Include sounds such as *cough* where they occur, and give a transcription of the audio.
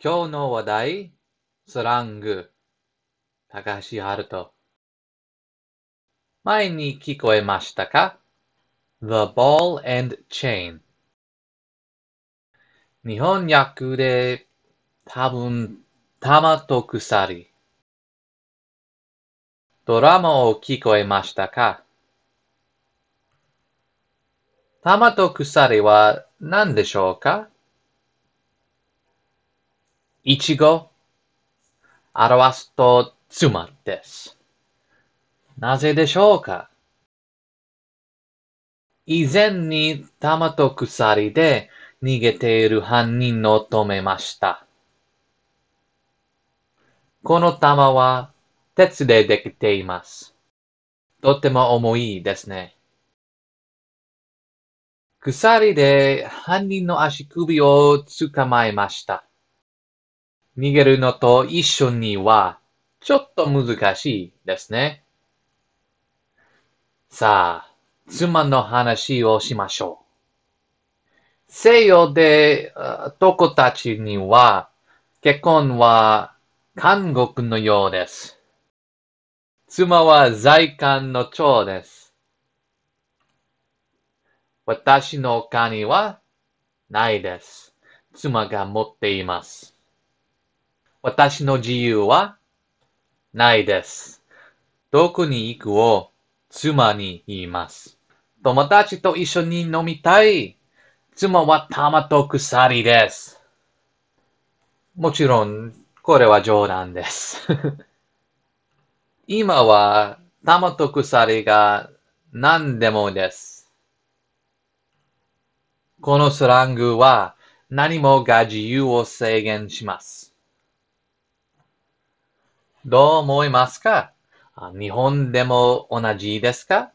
今日の話題、スラング、高橋ルト。前に聞こえましたか ?The Ball and Chain。日本訳で多分、玉と鎖。ドラマを聞こえましたか玉と鎖は何でしょうかいちご、表すと妻です。なぜでしょうか以前に玉と鎖で逃げている犯人を止めました。この玉は鉄でできています。とても重いですね。鎖で犯人の足首を捕まえました。逃げるのと一緒には、ちょっと難しいですね。さあ、妻の話をしましょう。西洋で、男たちには、結婚は韓国のようです。妻は財韓の長です。私のお金はないです。妻が持っています。私の自由はないです。どこに行くを妻に言います。友達と一緒に飲みたい。妻は玉と鎖です。もちろん、これは冗談です *laughs* 今は玉と鎖が何でもです。このスラングは何もが自由を制限します。どう思いますか日本でも同じですか